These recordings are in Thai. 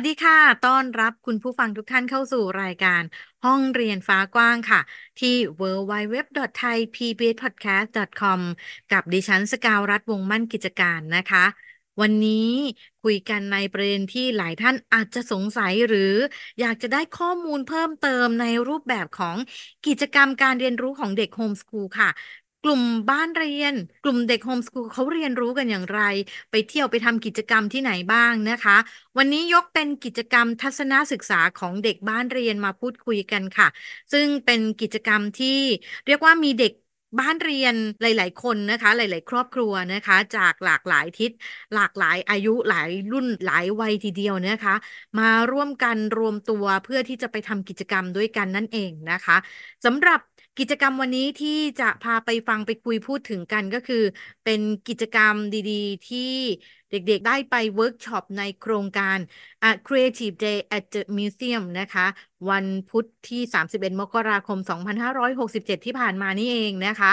สดีค่ะ ต้อนรับคุณผู้ฟังทุกท่านเข้าสู่รายการห้องเรียนฟ้ากว้างค่ะ ที่ www.thaipbspodcast.com กับดิฉันสกาวรัฐวงมั่นกิจการนะคะ วันนี้คุยกันในประเด็นที่หลายท่านอาจจะสงสัยหรืออยากจะได้ข้อมูลเพิ่มเติมในรูปแบบของกิจกรรมการเรียนรู้ของเด็กโฮมสคูลค่ะกลุ่มบ้านเรียน กลุ่มเด็กโฮมสกูลเขาเรียนรู้กันอย่างไร ไปเที่ยวไปทำกิจกรรมที่ไหนบ้างนะคะ วันนี้ยกเป็นกิจกรรมทัศนศึกษาของเด็กบ้านเรียนมาพูดคุยกันค่ะ ซึ่งเป็นกิจกรรมที่เรียกว่ามีเด็กบ้านเรียนหลาย ๆ คนนะคะ หลาย ๆ ครอบครัวนะคะ จากหลากหลายทิศ หลากหลายอายุหลายรุ่นหลายวัยทีเดียวนะคะ มาร่วมกันรวมตัวเพื่อที่จะไปทำกิจกรรมด้วยกันนั่นเองนะคะสำหรับกิจกรรมวันนี้ที่จะพาไปฟังไปคุยพูดถึงกันก็คือเป็นกิจกรรมดีๆที่เด็กๆ ได้ไปเวิร์กช็อปในโครงการ A Creative Day at the Museum นะคะวันพุธที่ 31 มกราคม 2567 ที่ผ่านมานี่เองนะคะ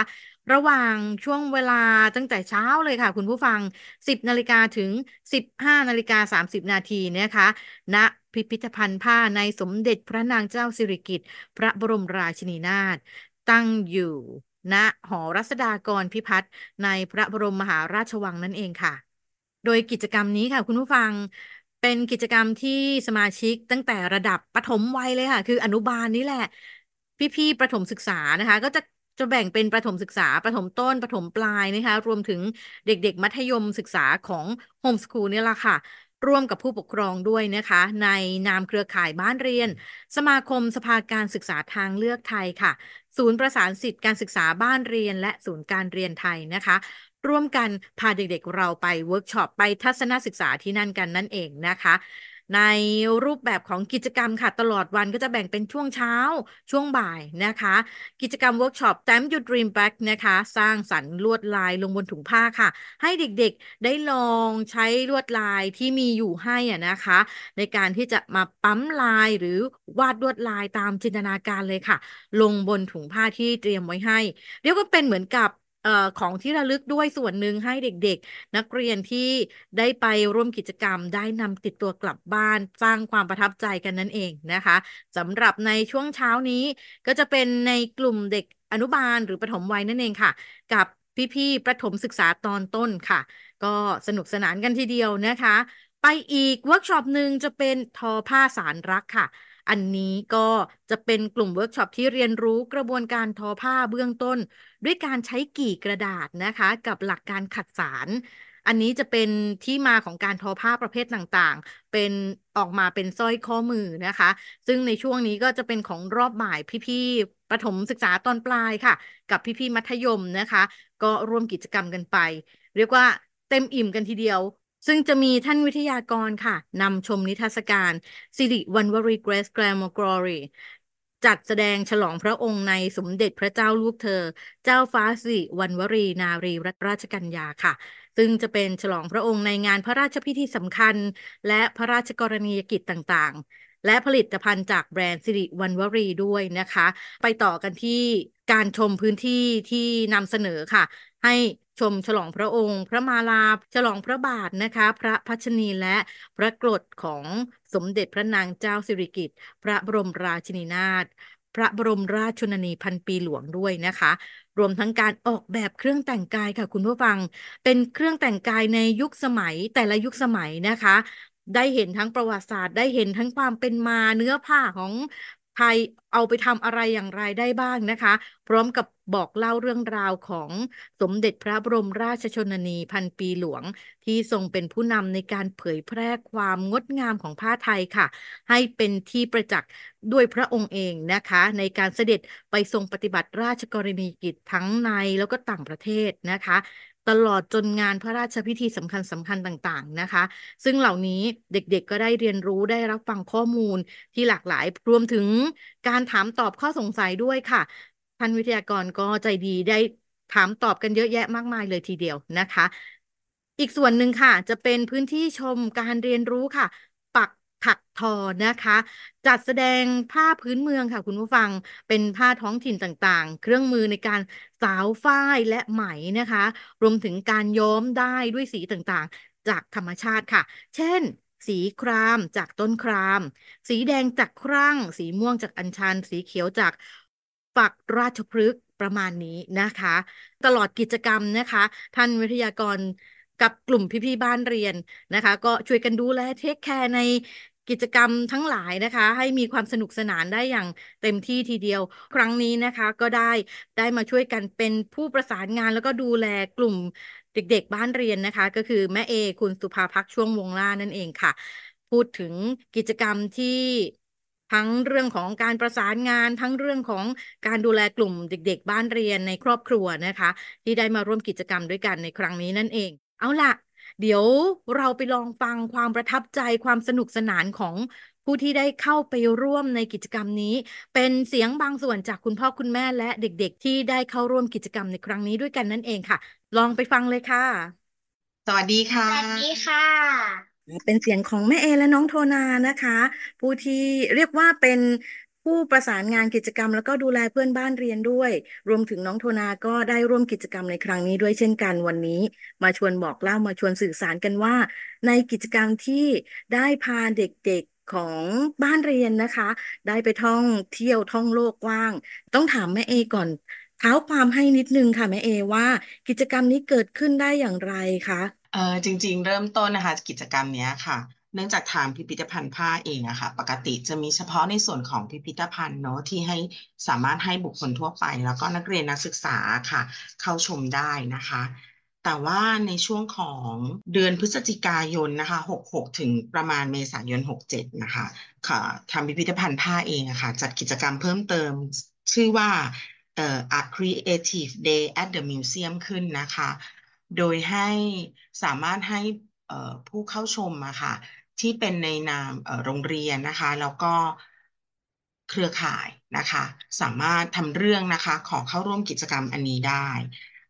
ระหว่างช่วงเวลาตั้งแต่เช้าเลยค่ะคุณผู้ฟัง 10 นาฬิกาถึง 15 นาฬิกา 30 นาทีนะคะณนะพิพิธภัณฑ์ผ้าในสมเด็จพระนางเจ้าสิริกิติ์พระบรมราชินีนาถตั้งอยู่ ณหอรัศดากรพิพัฒน์ในพระบรมมหาราชวังนั่นเองค่ะโดยกิจกรรมนี้ค่ะ คุณผู้ฟังเป็นกิจกรรมที่สมาชิกตั้งแต่ระดับประถมวัยเลยค่ะ คืออนุบาลนี่แหละ พี่ ๆ ประถมศึกษานะคะ ก็จะจะแบ่งเป็นประถมศึกษา ประถมต้น ประถมปลายนะคะ รวมถึงเด็ก ๆ มัธยมศึกษาของโฮมสคูลนี่แหละค่ะร่วมกับผู้ปกครองด้วยนะคะ ในนามเครือข่ายบ้านเรียน สมาคมสภาการศึกษาทางเลือกไทยค่ะ ศูนย์ประสานสิทธิการศึกษาบ้านเรียนและศูนย์การเรียนไทยนะคะ ร่วมกันพาเด็กๆ เราไปเวิร์กช็อปไปทัศนศึกษาที่นั่นกันนั่นเองนะคะในรูปแบบของกิจกรรมค่ะตลอดวันก็จะแบ่งเป็นช่วงเช้าช่วงบ่ายนะคะ กิจกรรมเวิร์กช็อปแต้มยูดรีมแบ็กนะคะ สร้างสรรค์ลวดลายลงบนถุงผ้าค่ะ ให้เด็กๆ ได้ลองใช้ลวดลายที่มีอยู่ให้อ่ะนะคะ ในการที่จะมาปั๊มลายหรือวาดลวดลายตามจินตนาการเลยค่ะ ลงบนถุงผ้าที่เตรียมไว้ให้ เรียกว่าเป็นเหมือนกับของที่ระลึกด้วยส่วนหนึ่งให้เด็กๆ นักเรียนที่ได้ไปร่วมกิจกรรม ได้นำติดตัวกลับบ้านสร้างความประทับใจกันนั่นเองนะคะสำหรับในช่วงเช้านี้ ก็จะเป็นในกลุ่มเด็กอนุบาลหรือประถมวัยนั่นเองค่ะ กับพี่ๆประถมศึกษาตอนต้นค่ะ ก็สนุกสนานกันทีเดียวนะคะ ไปอีกเวิร์กช็อปหนึ่งจะเป็นทอผ้าสารรักค่ะอันนี้ก็จะเป็นกลุ่มเวิร์กช็อป ที่เรียนรู้กระบวนการทอผ้าเบื้องต้น ด้วยการใช้กี่กระดาษนะคะ กับหลักการขัดสาร อันนี้จะเป็นที่มาของการทอผ้าประเภทต่างๆ เป็นออกมาเป็นสร้อยข้อมือนะคะ ซึ่งในช่วงนี้ก็จะเป็นของรอบบ่ายพี่ๆประถมศึกษาตอนปลายค่ะ กับพี่ๆมัธยมนะคะ ก็ร่วมกิจกรรมกันไป เรียกว่าเต็มอิ่ม กันทีเดียวซึ่งจะมีท่านวิทยากรค่ะนำชมนิทรรศการสิริวันวรีเกรสแกรมกรอรีจัดแสดงฉลองพระองค์ในสมเด็จพระเจ้าลูกเธอ เจ้าฟ้าสิริวันวรี นารีรัตราชกัญญาค่ะ ซึ่งจะเป็นฉลองพระองค์ในงานพระราชพิธีสำคัญและพระราชกรณียกิจต่างๆ และผลิตภัณฑ์จากแบรนด์สิริวันวรีด้วยนะคะไปต่อกันที่การชมพื้นที่ที่นำเสนอค่ะ ให้ชมฉลองพระองค์ พระมาลาฉลองพระบาทนะคะ พระพัชนีและพระกรดของสมเด็จพระนางเจ้าสิริกิติ์พระบรมราชินีนาถพระบรมราชชนนีพันปีหลวงด้วยนะคะ รวมทั้งการออกแบบเครื่องแต่งกายค่ะคุณผู้ฟัง เป็นเครื่องแต่งกายในยุคสมัยแต่ละยุคสมัยนะคะ ได้เห็นทั้งประวัติศาสตร์ได้เห็นทั้งความเป็นมาเนื้อผ้าของไทยเอาไปทำอะไรอย่างไรได้บ้างนะคะ พร้อมกับบอกเล่าเรื่องราวของสมเด็จพระบรมราชชนนีพันปีหลวง ที่ทรงเป็นผู้นำในการเผยแพร่ความงดงามของผ้าไทยค่ะ ให้เป็นที่ประจักษ์ด้วยพระองค์เองนะคะ ในการเสด็จไปทรงปฏิบัติราชกรณีกิจทั้งในแล้วก็ต่างประเทศนะคะตลอดจนงานพระราชพิธีสำคัญสำคัญต่างๆนะคะ ซึ่งเหล่านี้เด็กๆก็ได้เรียนรู้ได้รับฟังข้อมูลที่หลากหลายรวมถึงการถามตอบข้อสงสัยด้วยค่ะท่านวิทยากรก็ใจดีได้ถามตอบกันเยอะแยะมากมายเลยทีเดียวนะคะ อีกส่วนหนึ่งค่ะ จะเป็นพื้นที่ชมการเรียนรู้ค่ะถักทอนะคะ จัดแสดงผ้าพื้นเมืองค่ะ คุณผู้ฟังเป็นผ้าท้องถิ่นต่างๆ เครื่องมือในการสาวฝ้ายและไหมนะคะ รวมถึงการย้อมได้ด้วยสีต่างๆ จากธรรมชาติค่ะ เช่นสีครามจากต้นคราม สีแดงจากครั่ง สีม่วงจากอัญชัน สีเขียวจากฝักราชพฤกษ์ประมาณนี้นะคะ ตลอดกิจกรรมนะคะ ท่านวิทยากรกับกลุ่มพี่ๆ บ้านเรียนนะคะ ก็ช่วยกันดูแลเทคแคร์ในกิจกรรมทั้งหลายนะคะ ให้มีความสนุกสนานได้อย่างเต็มที่ทีเดียว ครั้งนี้นะคะ ก็ได้ได้มาช่วยกันเป็นผู้ประสานงาน แล้วก็ดูแลกลุ่มเด็กๆ บ้านเรียนนะคะ ก็คือแม่เอคุณสุภาพักช่วงวงล่านั่นเองค่ะ พูดถึงกิจกรรมที่ทั้งเรื่องของการประสานงาน ทั้งเรื่องของการดูแลกลุ่มเด็กๆ บ้านเรียนในครอบครัวนะคะ ที่ได้มาร่วมกิจกรรมด้วยกันในครั้งนี้นั่นเองเอาล่ะ เดี๋ยวเราไปลองฟังความประทับใจความสนุกสนานของผู้ที่ได้เข้าไปร่วมในกิจกรรมนี้ เป็นเสียงบางส่วนจากคุณพ่อคุณแม่และเด็กๆที่ได้เข้าร่วมกิจกรรมในครั้งนี้ด้วยกันนั่นเองค่ะ ลองไปฟังเลยค่ะ สวัสดีค่ะ สวัสดีค่ะ เป็นเสียงของแม่เอ และน้องโทนานะคะ ผู้ที่เรียกว่าเป็นผู้ประสานงานกิจกรรมแล้วก็ดูแลเพื่อนบ้านเรียนด้วย รวมถึงน้องโทนาก็ได้ร่วมกิจกรรมในครั้งนี้ ด้วยเช่นกันวันนี้ มาชวนบอกเล่ามาชวนสื่อสารกันว่า ในกิจกรรมที่ได้พาเด็กๆของบ้านเรียนนะคะ ได้ไปท่องเที่ยวท่องโลกกว้าง ต้องถามแม่เอก่อนเท้าความให้นิดนึงค่ะแม่เอว่า กิจกรรมนี้เกิดขึ้นได้อย่างไรคะเออจริงๆเริ่มต้นนะคะกิจกรรมเนี้ยค่ะเนื่องจากทางพิพิธภัณฑ์ผ้าเองอะค่ะปกติจะมีเฉพาะในส่วนของพิพิธภัณฑ์เนาะที่ให้สามารถให้บุคคลทั่วไป แล้วก็นักเรียนนักศึกษาค่ะเข้าชมได้นะคะ แต่ว่าในช่วงของเดือนพฤศจิกายนนะคะ 66 ถึงประมาณเมษายน 67 นะคะค่ะทางพิพิธภัณฑ์ผ้าเองอะค่ะ จัดกิจกรรมเพิ่มเติมชื่อว่าเอ่อ A Creative Day at the Museum ขึ้นนะคะ โดยให้สามารถให้ผู้เข้าชมอะค่ะที่เป็นในนามโรงเรียนนะคะแล้วก็เครือข่ายนะคะ สามารถทำเรื่องนะคะ ขอเข้าร่วมกิจกรรมอันนี้ได้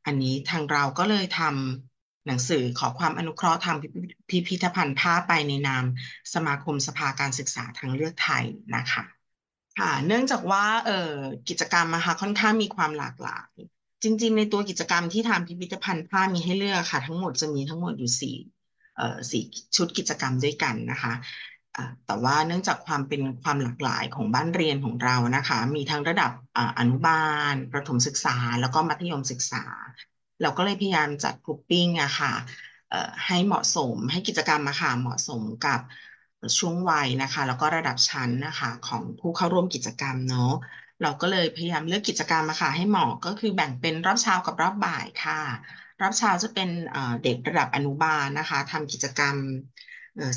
อันนี้ทางเราก็เลยทำหนังสือขอความอนุเคราะห์ทางพิพิธภัณฑ์ผ้าไปในนามสมาคมสภาการศึกษาทางเลือกไทยนะคะค่ะเนื่องจากว่าเอ่อกิจกรรมนะคะค่อนข้างมีความหลากหลาย จริง ๆ ในตัวกิจกรรมที่ทำพิพิธภัณฑ์ผ้ามีให้เลือกค่ะ ทั้งหมดจะมีทั้งหมดอยู่สี่สี่ชุดกิจกรรมด้วยกันนะคะ แต่ว่าเนื่องจากความเป็นความหลากหลายของบ้านเรียนของเรานะคะ มีทั้งระดับอนุบาล ประถมศึกษา แล้วก็มัธยมศึกษา เราก็เลยพยายามจัดกรุ๊ปปิ้งอะคะ่ะให้เหมาะสม ให้กิจกรรมอะค่ะ เหมาะสมกับช่วงวัยนะคะ แล้วก็ระดับชั้นนะคะของผู้เข้าร่วมกิจกรรมเนาะเราก็เลยพยายามเลือกกิจกรรมอะค่ะให้เหมาะ ก็คือแบ่งเป็นรอบเช้ากับรอบบ่ายค่ะรอบเช้าจะเป็นเด็กระดับอนุบาลนะคะทำกิจกรรม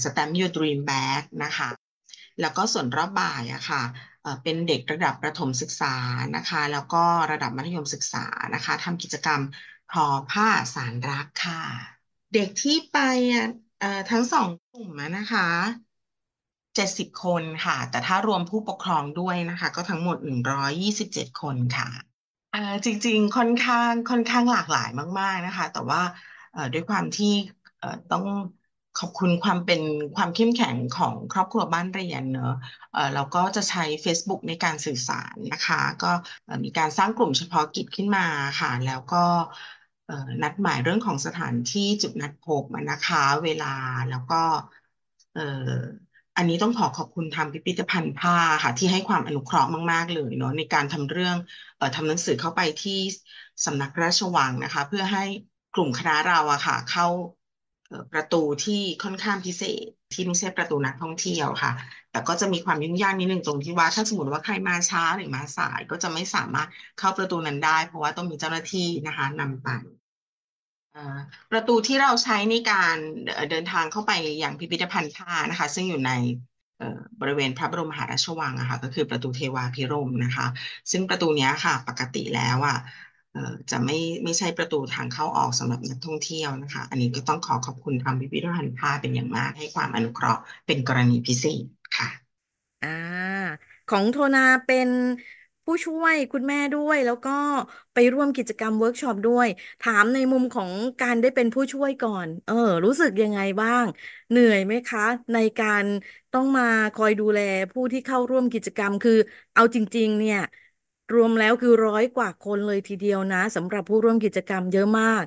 Stamp Your Dream Bag นะคะแล้วก็ส่วนรอบบ่ายอะคะ่ะเป็นเด็กระดับประถมศึกษานะคะ แล้วก็ระดับมัธยมศึกษานะคะทำกิจกรรมทอผ้าสารรักค่ะ เด็กที่ไปทั้งสองกลุ่มนะคะเจ็ดสิบคนค่ะ แต่ถ้ารวมผู้ปกครองด้วยนะคะ ก็ทั้งหมดหนึ่งร้อยยี่สิบเจ็ดคนค่ะอ่าจริง ๆค่อนข้างค่อนข้างหลากหลายมากๆนะคะ แต่ว่าเอ่อด้วยความที่เอ่อต้องขอบคุณความเป็นความเข้มแข็งของครอบครัวบ้านเรียนเนอะเอ่อเราก็จะใช้เฟซบุ๊กในการสื่อสารนะคะ ก็มีการสร้างกลุ่มเฉพาะกิจขึ้นมาค่ะ แล้วก็เอ่อนัดหมายเรื่องของสถานที่จุดนัดพบนะคะ เวลาแล้วก็เอ่ออันนี้ต้องขอขอบคุณทางพิพิธภัณฑ์ผ้าค่ะที่ให้ความอนุเคราะห์มาก ๆเลยเนาะในการทำเรื่องเอ่อทำหนังสือเข้าไปที่สำนักราชวังนะคะ เพื่อให้กลุ่มคณะเราอะค่ะเข้าประตูที่ค่อนข้างพิเศษ ที่ไม่ใช่ประตูนักท่องเที่ยวค่ะ แต่ก็จะมีความยุ่งยากนิดนึงตรงที่ว่าถ้าสมมติว่าใครมาช้าหรือมาสาย ก็จะไม่สามารถเข้าประตูนั้นได้ เพราะว่าต้องมีเจ้าหน้าที่นะคะนำไปประตูที่เราใช้ในการเดินทางเข้าไปอย่างพิพิธภัณฑ์ท่านะคะ ซึ่งอยู่ในบริเวณพระบรมมหาราชวังนะคะก็คือประตูเทวาพิรมนะคะ ซึ่งประตูนี้ค่ะปกติแล้วอ่ะจะไม่ไม่ใช่ประตูทางเข้าออกสำหรับนักท่องเที่ยวนะคะ อันนี้ก็ต้องขอขอบคุณทางพิพิธภัณฑ์ท่าเป็นอย่างมากให้ความอนุเคราะห์เป็นกรณีพิเศษค่ะอ่าของโทนาเป็นผู้ช่วยคุณแม่ด้วยแล้วก็ไปร่วมกิจกรรมเวิร์กช็อปด้วย ถามในมุมของการได้เป็นผู้ช่วยก่อนเออรู้สึกยังไงบ้าง เหนื่อยไหมคะ ในการต้องมาคอยดูแลผู้ที่เข้าร่วมกิจกรรมคือ เอาจริงๆเนี่ย รวมแล้วคือร้อยกว่าคนเลยทีเดียวนะสำหรับผู้ร่วมกิจกรรมเยอะมาก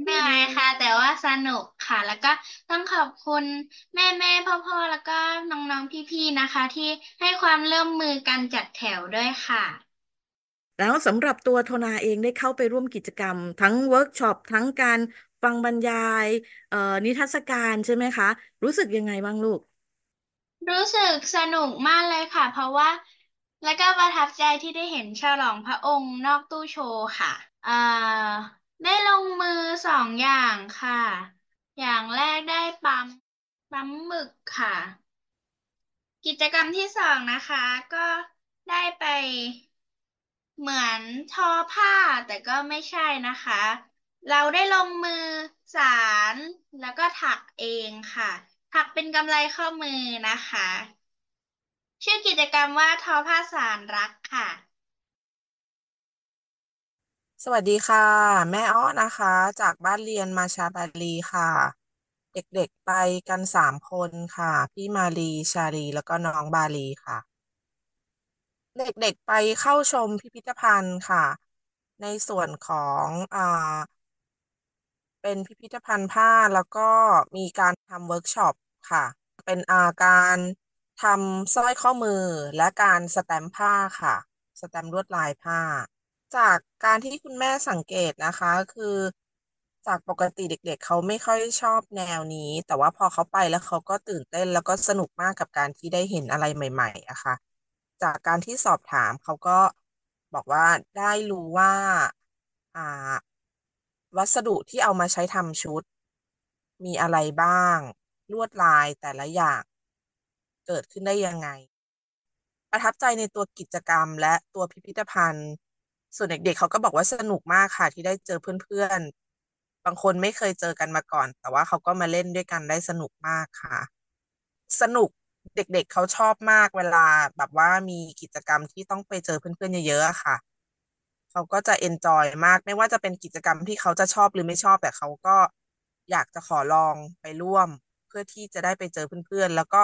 เหนื่อยค่ะ แต่ว่าสนุกค่ะ แล้วก็ต้องขอบคุณแม่แม่พ่อพ่อแล้วก็น้อง ๆ พี่ ๆ นะคะ ที่ให้ความร่วมมือกันจัดแถวด้วยค่ะ แล้วสำหรับตัวโทนาเองได้เข้าไปร่วมกิจกรรม ทั้งเวิร์กช็อป ทั้งการฟังบรรยาย เอ่อนิทรรศการใช่ไหมคะ รู้สึกยังไงบ้างลูก รู้สึกสนุกมากเลยค่ะ เพราะว่า แล้วก็ประทับใจที่ได้เห็นฉลองพระองค์นอกตู้โชว์ค่ะอ่อได้ลงมือสองอย่างค่ะ อย่างแรกได้ปั๊มปั๊มหมึกค่ะ กิจกรรมที่สองนะคะ ก็ได้ไป เหมือนทอผ้าแต่ก็ไม่ใช่นะคะ เราได้ลงมือสาร แล้วก็ถักเองค่ะ ถักเป็นกำไรข้อมือนะคะ ชื่อกิจกรรมว่าทอผ้าสารรักค่ะสวัสดีค่ะ แม่อ้อนะคะจากบ้านเรียนมาชาบาลีค่ะ เด็กๆไปกันสามคนค่ะพี่มาลีชาลี แล้วก็น้องบาลีค่ะ เด็กๆไปเข้าชมพิพิธภัณฑ์ค่ะ ในส่วนของอ่าเป็นพิพิธภัณฑ์ผ้า แล้วก็มีการทำเวิร์กช็อปค่ะเป็นอ่าการทำสร้อยข้อมือและการสแตมป์ผ้าค่ะ สแตมป์ลวดลายผ้าจากการที่คุณแม่สังเกตนะคะคือจากปกติเด็กๆ เขาไม่ค่อยชอบแนวนี้ แต่ว่าพอเขาไปแล้วเขาก็ตื่นเต้นแล้วก็สนุกมากกับการที่ได้เห็นอะไรใหม่ๆอะค่ะจากการที่สอบถามเขาก็บอกว่าได้รู้ว่าอ่า วัสดุที่เอามาใช้ทำชุด มีอะไรบ้างลวดลายแต่ละอย่างเกิดขึ้นได้ยังไง ประทับใจในตัวกิจกรรม และตัวพิพิธภัณฑ์ส่วนเด็กๆเขาก็บอกว่าสนุกมากค่ะที่ได้เจอเพื่อนๆ บางคนไม่เคยเจอกันมาก่อน แต่ว่าเขาก็มาเล่นด้วยกันได้สนุกมากค่ะ สนุกเด็ก ๆ เขาชอบมากเวลาแบบว่ามีกิจกรรมที่ต้องไปเจอเพื่อนๆ เยอะๆค่ะเขาก็จะเอนจอยมากไม่ว่าจะเป็นกิจกรรมที่เขาจะชอบหรือไม่ชอบแต่เขาก็อยากจะขอลองไปร่วมเพื่อที่จะได้ไปเจอเพื่อนๆ แล้วก็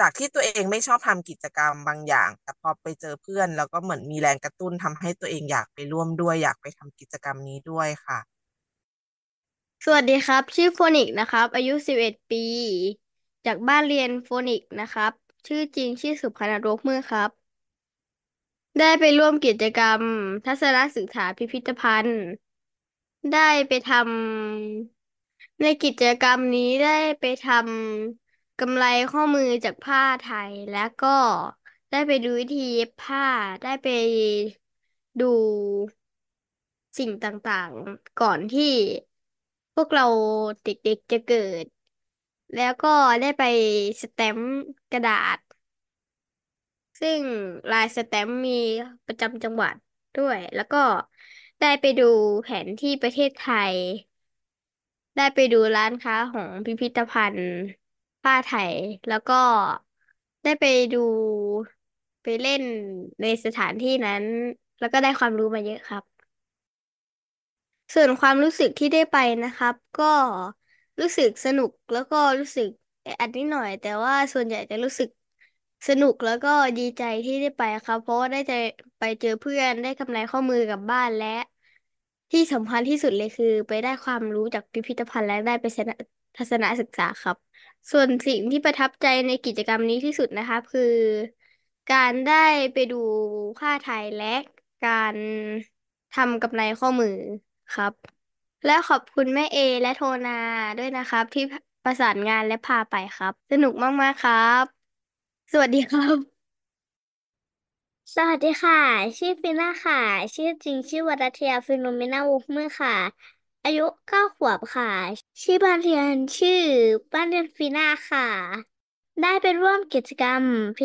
จากที่ตัวเองไม่ชอบทำกิจกรรมบางอย่าง แต่พอไปเจอเพื่อน แล้วก็เหมือนมีแรงกระตุ้นทำให้ตัวเองอยากไปร่วมด้วยอยากไปทำกิจกรรมนี้ด้วยค่ะ สวัสดีครับ ชื่อโฟนิกนะครับ อายุ11ปี จากบ้านเรียนโฟนิกนะครับ ชื่อจริงชื่อสุพนารกมือครับ ได้ไปร่วมกิจกรรม ทัศนศึกษาพิพิธภัณฑ์ ได้ไปทำในกิจกรรมนี้ได้ไปทำกำไรข้อมือจากผ้าไทยแล้วก็ได้ไปดูวิธีเย็บผ้า ได้ไปดูสิ่งต่างๆก่อนที่พวกเราเด็กๆจะเกิด แล้วก็ได้ไปสแตมป์กระดาษ ซึ่งลายสแตมป์มีประจำจังหวัดด้วย แล้วก็ได้ไปดูแผนที่ประเทศไทย ได้ไปดูร้านค้าของพิพิธภัณฑ์ผ้าไถแล้วก็ได้ไปดูไปเล่นในสถานที่นั้น แล้วก็ได้ความรู้มาเยอะครับ ส่วนความรู้สึกที่ได้ไปนะครับ ก็รู้สึกสนุกแล้วก็รู้สึกแออัดนิดหน่อย แต่ว่าส่วนใหญ่จะรู้สึกสนุกแล้วก็ดีใจที่ได้ไปครับ เพราะว่าได้จะไปเจอเพื่อนได้กำไรข้อมือกลับบ้านและที่สำคัญที่สุดเลยคือ ไปได้ความรู้จากพิพิธภัณฑ์และได้ไปทัศนศึกษาครับส่วนสิ่งที่ประทับใจในกิจกรรมนี้ที่สุดนะคะคือการได้ไปดูผ้าไทยและการทำกับในข้อมือครับ และขอบคุณแม่เอและโทนาด้วยนะครับ ที่ประสานงานและพาไปครับ สนุกมากมากครับ สวัสดีครับ สวัสดีค่ะชื่อฟิน่าค่ะชื่อจริงชื่อวรัตยฟิโนเมนาวกเมื่อค่ะอายุเก้าขวบค่ะ ชื่อบ้านเรียนชื่อบ้านเรียนฟีน่าค่ะ ได้ไปร่วมกิจกรรมพิ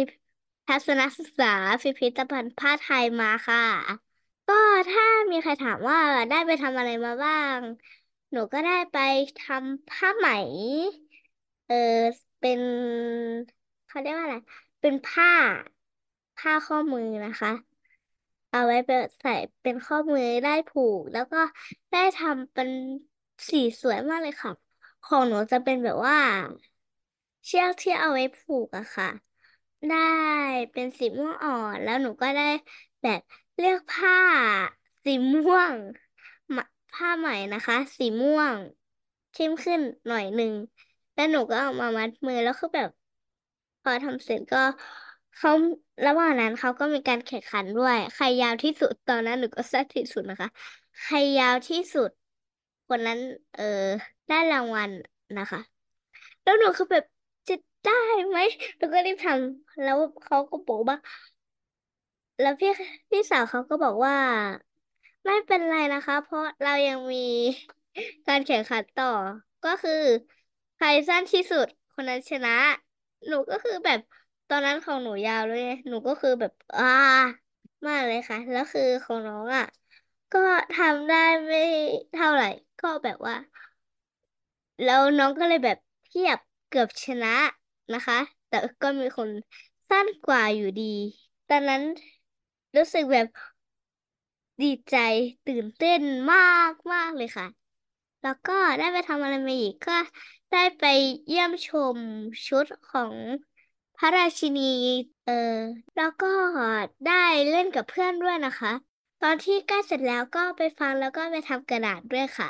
ทัศนศึกษาพิพิธภัณฑ์ผ้าไทยมาค่ะ ก็ถ้ามีใครถามว่าได้ไปทำอะไรมาบ้าง หนูก็ได้ไปทำผ้าไหม เออเป็นเขาเรียกว่าอะไร เป็นผ้า ผ้าข้อมือนะคะเอาไว้เป็นใส่เป็นข้อมือได้ผูก แล้วก็ได้ทำเป็นสีสวยมากเลยค่ะของหนูจะเป็นแบบว่า เชือกที่เอาไว้ผูกอะค่ะ ได้เป็นสีม่วงอ่อนแล้วหนูก็ได้แบบเลือกผ้าสีม่วงผ้าใหม่นะคะ สีม่วงเข้มขึ้นหน่อยหนึ่งแล้วหนูก็เอามามัดมือแล้วคือแบบพอทำเสร็จก็เขาระหว่างนั้นเขาก็มีการแข่งขันด้วยใครยาวที่สุดตอนนั้นหนูก็สั้นที่สุดนะคะ ใครยาวที่สุด คนนั้น เออได้รางวัลนะคะแล้วหนูคือแบบจะได้ไหมหนูก็รีบทำแล้วเขาก็บอกว่าแล้วพี่พี่สาวเขาก็บอกว่าไม่เป็นไรนะคะ เพราะเรายังมีการแข่งขันต่อก็คือ ใครสั้นที่สุด คนนั้นชนะ หนูก็คือแบบตอนนั้นของหนูยาวเลยหนูก็คือแบบอ้ามากเลยค่ะแล้วคือของน้องอ่ะ ก็ทำได้ไม่เท่าไหร่ ก็แบบว่า แล้วน้องก็เลยแบบเทียบเกือบชนะนะคะ แต่ก็มีคนสั้นกว่าอยู่ดี ตอนนั้นรู้สึกแบบดีใจตื่นเต้นมากมากเลยค่ะ แล้วก็ได้ไปทำอะไรมาอีกก็ได้ไปเยี่ยมชมชุดของพระราชินี เออแล้วก็ได้เล่นกับเพื่อนด้วยนะคะ ตอนที่ใกล้เสร็จแล้วก็ไปฟังแล้วก็ไปทำกระดาษด้วยค่ะ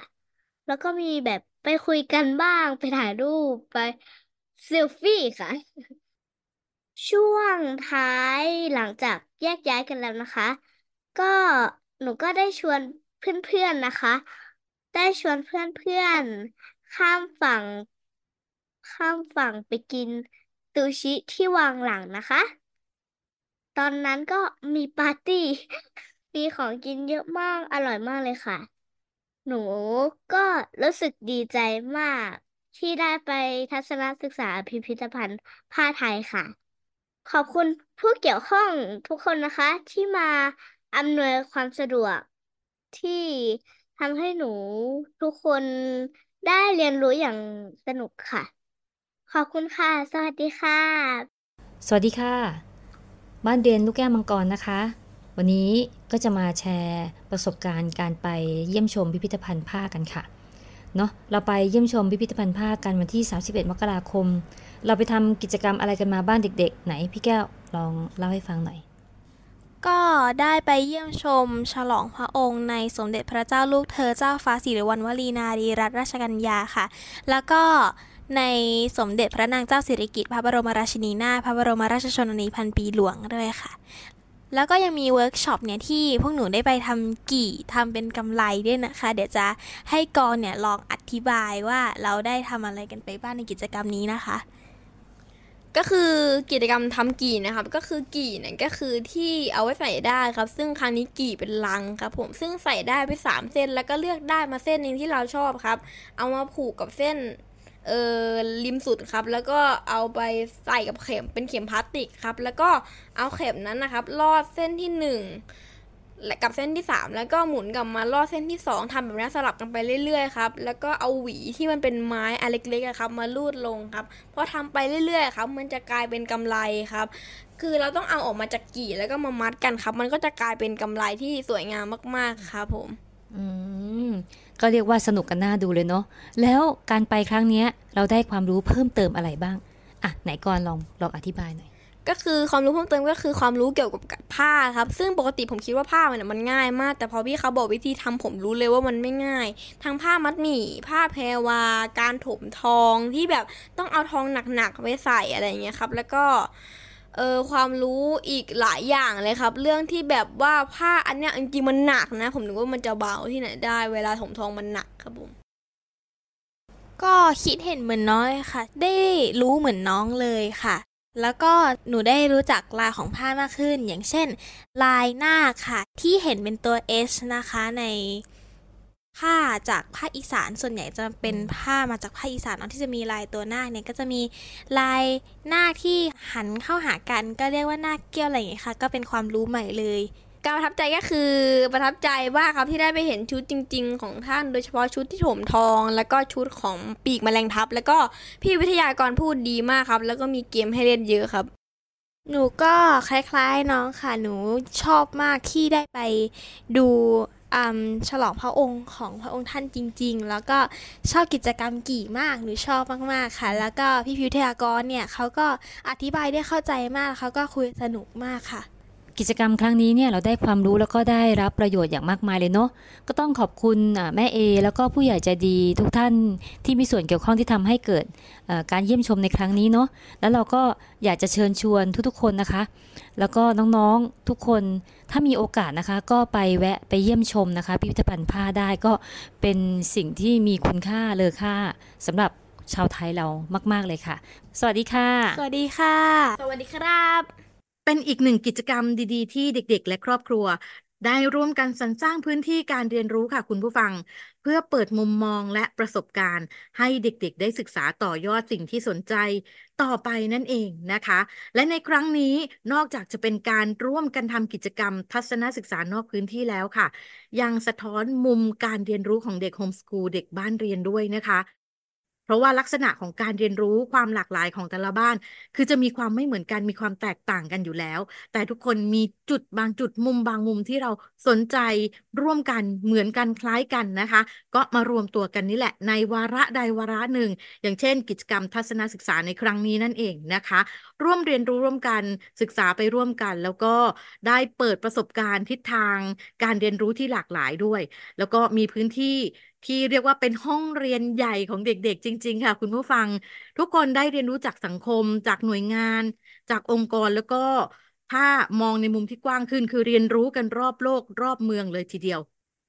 แล้วก็มีแบบไปคุยกันบ้าง ไปถ่ายรูป ไปเซลฟี่ค่ะ ช่วงท้ายหลังจากแยกย้ายกันแล้วนะคะ ก็หนูก็ได้ชวนเพื่อนๆนะคะ ได้ชวนเพื่อนๆข้ามฝั่ง ข้ามฝั่งไปกินตูชิที่วางหลังนะคะ ตอนนั้นก็มีปาร์ตี้มีของกินเยอะมาก อร่อยมากเลยค่ะ หนูก็รู้สึกดีใจมากที่ได้ไปทัศนศึกษาพิพิธภัณฑ์ผ้าไทยค่ะ ขอบคุณผู้เกี่ยวข้องทุกคนนะคะที่มาอำนวยความสะดวก ที่ทำให้หนูทุกคนได้เรียนรู้อย่างสนุกค่ะขอบคุณค่ะ สวัสดีค่ะ สวัสดีค่ะ บ้านเรียนลูกแก้วมังกรนะคะ วันนี้ก็จะมาแชร์ประสบการณ์การไปเยี่ยมชมพิพิธภัณฑ์ผ้ากันค่ะ เนาะเราไปเยี่ยมชมพิพิธภัณฑ์ผ้ากันวันที่31มกราคม เราไปทำกิจกรรมอะไรกันมาบ้านเด็ก ๆ ไหนพี่แก้วลองเล่าให้ฟังหน่อย ก็ได้ไปเยี่ยมชมฉลองพระองค์ในสมเด็จพระเจ้าลูกเธอเจ้าฟ้าสิริวัณวลีนารีรัตนราชกัญญาค่ะ แล้วก็ในสมเด็จพระนางเจ้าสิริกิติ์พระบรมราชินีนาถพระบรมราชชนนี พันปีหลวงด้วยค่ะ แล้วก็ยังมีเวิร์กช็อปเนี่ยที่พวกหนูได้ไปทำกี่ทำเป็นกำไรด้วยนะคะ เดี๋ยวจะให้กองเนี่ยลองอธิบายว่าเราได้ทำอะไรกันไปบ้างในกิจกรรมนี้นะคะ ก็คือกิจกรรมทำกี่นะครับ ก็คือกี่นี่ยก็คือที่เอาไว้ใส่ได้ครับ ซึ่งครั้งนี้กี่เป็นลังครับผม ซึ่งใส่ได้ไป3เส้น แล้วก็เลือกได้มาเส้นหนึ่งที่เราชอบครับ เอามาผูกกับเส้นเออริมสุดครับ แล้วก็เอาไปใส่กับเข็มเป็นเข็มพลาสติกครับ แล้วก็เอาเข็มนั้นนะครับลอดเส้นที่1กับเส้นที่3แล้วก็หมุนกลับมาลอดเส้นที่2ทำแบบนี้สลับกันไปเรื่อยๆครับแล้วก็เอาหวีที่มันเป็นไม้อันเล็กๆครับมาลูดลงครับพอทำไปเรื่อยๆครับมันจะกลายเป็นกำไรครับ คือเราต้องเอาออกมาจากกี่แล้วก็มามัดกันครับ มันก็จะกลายเป็นกำไรที่สวยงามมากๆครับผม อืมก็เรียกว่าสนุกกันหน้าดูเลยเนาะแล้วการไปครั้งนี้เราได้ความรู้เพิ่มเติมอะไรบ้างอ่ะไหนก่อนลองลองอธิบายหน่อยก็คือความรู้เพิ่มเติมก็คือความรู้เกี่ยวกับผ้าครับ ซึ่งปกติผมคิดว่าผ้ามันมันง่ายมากแต่พอพี่เขาบอกวิธีทำผมรู้เลยว่ามันไม่ง่าย ทั้งผ้ามัดหมี่ผ้าแพรวา การถมทองที่แบบต้องเอาทองหนักๆไปใส่อะไรอย่างเงี้ยครับ แล้วก็เออความรู้อีกหลายอย่างเลยครับ เรื่องที่แบบว่าผ้าอันเนี้ยจริงมันหนักนะผมนึกว่ามันจะเบาที่ไหนได้เวลาถมทองมันหนักครับผมก็คิดเห็นเหมือนน้อยค่ะ ได้รู้เหมือนน้องเลยค่ะ แล้วก็หนูได้รู้จักลายของผ้ามากขึ้น อย่างเช่น ลายหน้าค่ะที่เห็นเป็นตัว S นะคะในผ้าจากภาคอีสานส่วนใหญ่จะเป็นผ้ามาจากภาคอีสานเนาะที่จะมีลายตัวหน้าเนี่ยก็จะมีลายหน้าที่หันเข้าหากัน ก็เรียกว่าหน้าเกี้ยวอะไรอย่างเงี้ยค่ะก็เป็นความรู้ใหม่เลยการประทับใจก็คือประทับใจว่าครับที่ได้ไปเห็นชุดจริง ๆของท่าน โดยเฉพาะชุดที่ถมทอง แล้วก็ชุดของปีกแมลงทับแล้วก็พี่วิทยากรพูดดีมากครับ แล้วก็มีเกมให้เล่นเยอะครับ หนูก็คล้ายๆน้องค่ะหนูชอบมากที่ได้ไปดูฉลองพระองค์ของพระองค์ท่านจริงๆ แล้วก็ชอบกิจกรรมกี่มาก หรือชอบมากๆ ค่ะ แล้วก็พี่พิวเทยากรเนี่ย เขาก็อธิบายได้เข้าใจมากเขาก็คุยสนุกมากค่ะกิจกรรมครั้งนี้เนี่ยเราได้ความรู้แล้วก็ได้รับประโยชน์อย่างมากมายเลยเนาะก็ต้องขอบคุณแม่เอแล้วก็ผู้ใหญ่ใจดีทุกท่านที่มีส่วนเกี่ยวข้องที่ทำให้เกิดการเยี่ยมชมในครั้งนี้เนาะแล้วเราก็อยากจะเชิญชวนทุก ๆ คนนะคะ แล้วก็น้องๆทุกคนถ้ามีโอกาสนะคะ ก็ไปแวะไปเยี่ยมชมนะคะ พิพิธภัณฑ์ผ้าได้ก็เป็นสิ่งที่มีคุณค่าเลอค่า สำหรับชาวไทยเรามาก ๆเลยค่ะ สวัสดีค่ะ สวัสดีค่ะสวัสดีครับเป็นอีกหนึ่งกิจกรรมดีๆ ที่เด็กๆ และครอบครัว ได้ร่วมกันสรรสร้างพื้นที่การเรียนรู้ค่ะคุณผู้ฟัง เพื่อเปิดมุมมองและประสบการณ์ ให้เด็กๆ ได้ศึกษาต่อยอดสิ่งที่สนใจ ต่อไปนั่นเองนะคะ และในครั้งนี้นอกจากจะเป็นการร่วมกันทำกิจกรรมทัศนศึกษานอกพื้นที่แล้วค่ะ ยังสะท้อนมุมการเรียนรู้ของเด็กโฮมสกูลเด็กบ้านเรียนด้วยนะคะเพราะว่าลักษณะของการเรียนรู้ความหลากหลายของแต่ละบ้าน คือจะมีความไม่เหมือนกันมีความแตกต่างกันอยู่แล้ว แต่ทุกคนมีจุดบางจุดมุมบางมุมที่เราสนใจร่วมกันเหมือนกันคล้ายกันนะคะ ก็มารวมตัวกันนี่แหละในวาระใดวาระหนึ่ง อย่างเช่นกิจกรรมทัศนศึกษาในครั้งนี้ นั่นเองนะคะ ร่วมเรียนรู้ร่วมกันศึกษาไปร่วมกัน แล้วก็ได้เปิดประสบการณ์ ทิศทางการเรียนรู้ที่หลากหลายด้วย แล้วก็มีพื้นที่ที่เรียกว่าเป็นห้องเรียนใหญ่ของเด็กๆจริงๆค่ะคุณผู้ฟัง ทุกคนได้เรียนรู้จากสังคม จากหน่วยงาน จากองค์กรแล้วก็ถ้ามองในมุมที่กว้างขึ้น คือเรียนรู้กันรอบโลกรอบเมืองเลยทีเดียว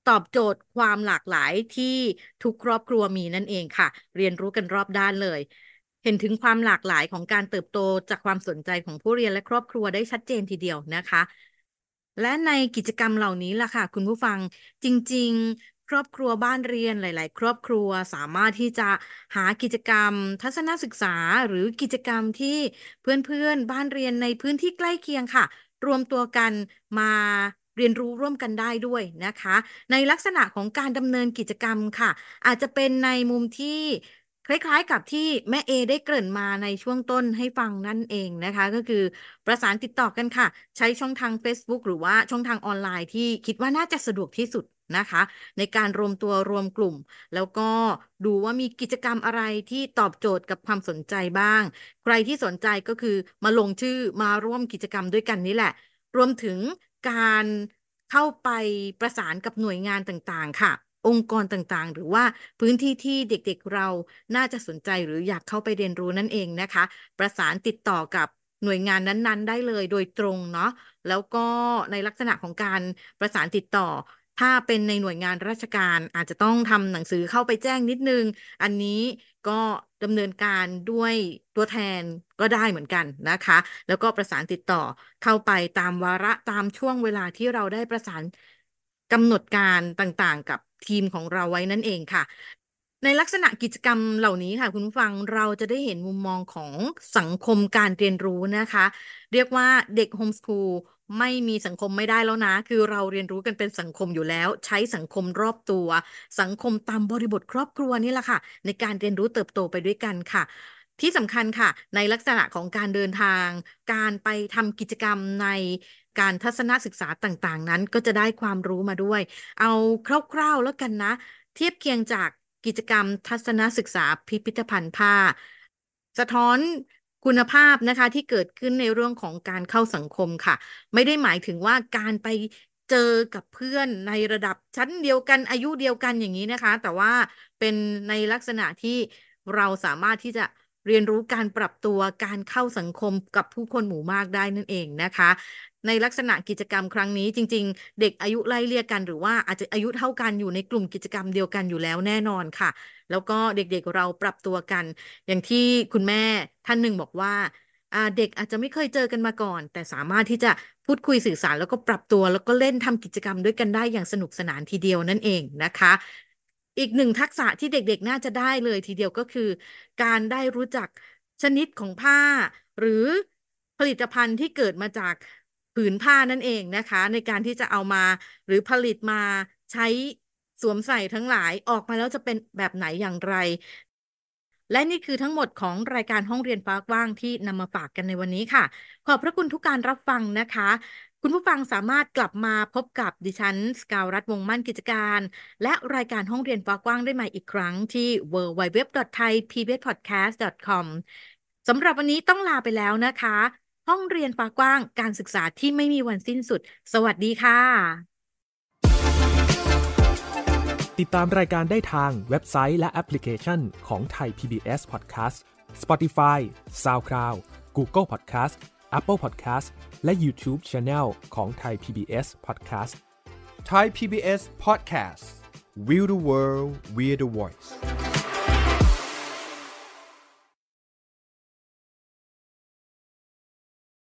ตอบโจทย์ความหลากหลายที่ทุกครอบครัวมีนั่นเองค่ะ เรียนรู้กันรอบด้านเลย เห็นถึงความหลากหลายของการเติบโตจากความสนใจของผู้เรียนและครอบครัวได้ชัดเจนทีเดียวนะคะ และในกิจกรรมเหล่านี้ล่ะค่ะ คุณผู้ฟังจริง ๆครอบครัวบ้านเรียนหลาย ๆ ครอบครัวสามารถที่จะหากิจกรรม ทัศนศึกษาหรือกิจกรรมที่เพื่อนๆ บ้านเรียนในพื้นที่ใกล้เคียงค่ะ รวมตัวกันมาเรียนรู้ร่วมกันได้ด้วยนะคะ ในลักษณะของการดำเนินกิจกรรมค่ะ อาจจะเป็นในมุมที่คล้ายๆกับที่แม่เอได้เกริ่นมาในช่วงต้นให้ฟังนั่นเองนะคะ ก็คือประสานติดต่อกันค่ะ ใช้ช่องทาง Facebook หรือว่าช่องทางออนไลน์ ที่คิดว่าน่าจะสะดวกที่สุดนะคะ ในการรวมตัวรวมกลุ่ม แล้วก็ดูว่ามีกิจกรรมอะไรที่ตอบโจทย์กับความสนใจบ้าง ใครที่สนใจก็คือมาลงชื่อมาร่วมกิจกรรมด้วยกันนี่แหละ รวมถึงการเข้าไปประสานกับหน่วยงานต่างๆค่ะองค์กรต่างๆ หรือว่าพื้นที่ที่เด็กๆเราน่าจะสนใจหรืออยากเข้าไปเรียนรู้นั่นเองนะคะ ประสานติดต่อกับหน่วยงานนั้น ๆ ได้เลยโดยตรงเนาะ แล้วก็ในลักษณะของการประสานติดต่อ ถ้าเป็นในหน่วยงานราชการอาจจะต้องทำหนังสือเข้าไปแจ้งนิดนึง อันนี้ก็ดำเนินการด้วยตัวแทนก็ได้เหมือนกันนะคะ แล้วก็ประสานติดต่อเข้าไปตามวาระตามช่วงเวลาที่เราได้ประสานกำหนดการต่างๆ กับทีมของเราไว้นั่นเองค่ะ ในลักษณะกิจกรรมเหล่านี้ค่ะ คุณฟังเราจะได้เห็นมุมมองของสังคมการเรียนรู้นะคะ เรียกว่าเด็กโฮมสคูลไม่มีสังคมไม่ได้แล้วนะ คือเราเรียนรู้กันเป็นสังคมอยู่แล้ว ใช้สังคมรอบตัว สังคมตามบริบทครอบครัวนี่แหละค่ะ ในการเรียนรู้เติบโตไปด้วยกันค่ะที่สำคัญค่ะ ในลักษณะของการเดินทาง การไปทำกิจกรรมในการทัศนศึกษาต่าง ๆ นั้น ก็จะได้ความรู้มาด้วย เอาคร่าว ๆแล้วกันนะ เทียบเคียงจากกิจกรรมทัศนศึกษาพิพิธภัณฑ์ผ้าสะท้อนคุณภาพนะคะที่เกิดขึ้นในเรื่องของการเข้าสังคมค่ะ ไม่ได้หมายถึงว่าการไปเจอกับเพื่อนในระดับชั้นเดียวกันอายุเดียวกันอย่างนี้นะคะ แต่ว่าเป็นในลักษณะที่เราสามารถที่จะเรียนรู้การปรับตัวการเข้าสังคมกับผู้คนหมู่มากได้นั่นเองนะคะ ในลักษณะกิจกรรมครั้งนี้จริงๆ เด็กอายุไล่เลี่ยกันหรือว่าอาจจะอายุเท่ากันอยู่ในกลุ่มกิจกรรมเดียวกันอยู่แล้วแน่นอนค่ะ แล้วก็เด็กๆเราปรับตัวกันอย่างที่คุณแม่ท่านหนึ่งบอกว่า เด็กอาจจะไม่เคยเจอกันมาก่อน แต่สามารถที่จะพูดคุยสื่อสาร แล้วก็ปรับตัวแล้วก็เล่นทำกิจกรรมด้วยกันได้อย่างสนุกสนานทีเดียวนั่นเองนะคะอีกหนึ่งทักษะที่เด็กๆน่าจะได้เลยทีเดียวก็คือ การได้รู้จักชนิดของผ้า หรือผลิตภัณฑ์ที่เกิดมาจากผืนผ้านั่นเองนะคะ ในการที่จะเอามาหรือผลิตมาใช้สวมใส่ทั้งหลายออกมาแล้วจะเป็นแบบไหนอย่างไร และนี่คือทั้งหมดของรายการห้องเรียนฟ้ากว้างที่นำมาฝากกันในวันนี้ค่ะ ขอบพระคุณทุกการรับฟังนะคะคุณผู้ฟังสามารถกลับมาพบกับดิฉัน สกาวรัฐวงมั่นกิจการ และรายการห้องเรียนฟ้ากว้างได้ใหม่อีกครั้งที่ www.thaipbspodcast.com สำหรับวันนี้ต้องลาไปแล้วนะคะ ห้องเรียนฟ้ากว้างการศึกษาที่ไม่มีวันสิ้นสุด สวัสดีค่ะ ติดตามรายการได้ทางเว็บไซต์และแอปพลิเคชันของไทย PBS Podcast Spotify SoundCloud Google Podcast Apple Podcast และ YouTube Channel Thai PBS Podcast Thai PBS Podcast We the World We the Voice